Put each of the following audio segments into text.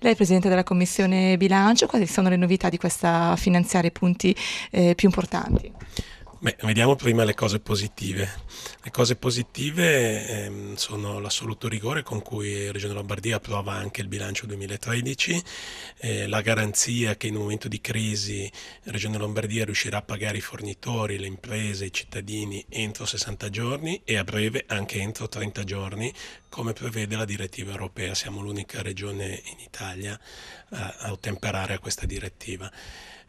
Lei è Presidente della Commissione Bilancio, quali sono le novità di questa finanziaria, e i punti eh, più importanti? Beh, vediamo prima le cose positive. Le cose positive ehm, sono l'assoluto rigore con cui Regione Lombardia approva anche il bilancio 2013, eh, la garanzia che in un momento di crisi Regione Lombardia riuscirà a pagare i fornitori, le imprese, i cittadini entro 60 giorni e a breve anche entro 30 giorni, come prevede la direttiva europea. Siamo l'unica regione in Italia a, a ottemperare a questa direttiva.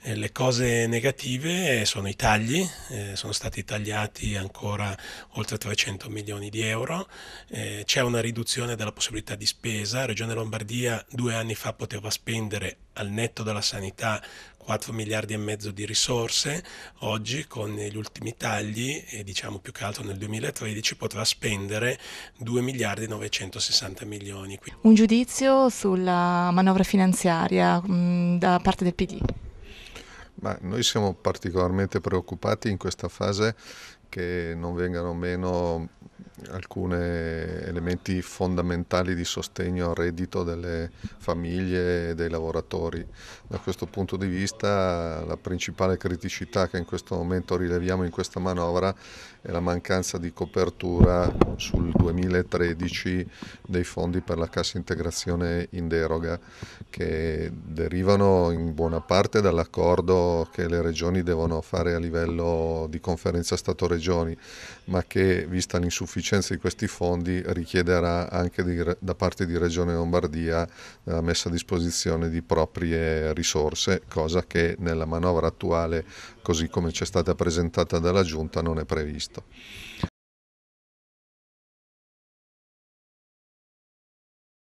Eh, le cose negative sono i tagli, eh, eh, sono stati tagliati ancora oltre 300 milioni di euro, eh, c'è una riduzione della possibilità di spesa, Regione Lombardia due anni fa poteva spendere al netto della sanità 4 miliardi e mezzo di risorse, oggi con gli ultimi tagli e diciamo più che altro nel 2013 potrà spendere 2 miliardi e 960 milioni. Un giudizio sulla manovra finanziaria mh, mm, da parte del PD? Ma noi siamo particolarmente preoccupati in questa fase che non vengano meno alcuni elementi fondamentali di sostegno al reddito delle famiglie e dei lavoratori. Da questo punto di vista la principale criticità che in questo momento rileviamo in questa manovra è la mancanza di copertura sul 2013 dei fondi per la cassa integrazione in deroga che derivano in buona parte dall'accordo che le regioni devono fare a livello di conferenza Stato-Regioni ma che vista l'insufficienza sufficienza di questi fondi richiederà anche di, da parte di Regione Lombardia la eh, messa a disposizione di proprie risorse, cosa che nella manovra attuale, così come ci è stata presentata dalla Giunta, non è previsto.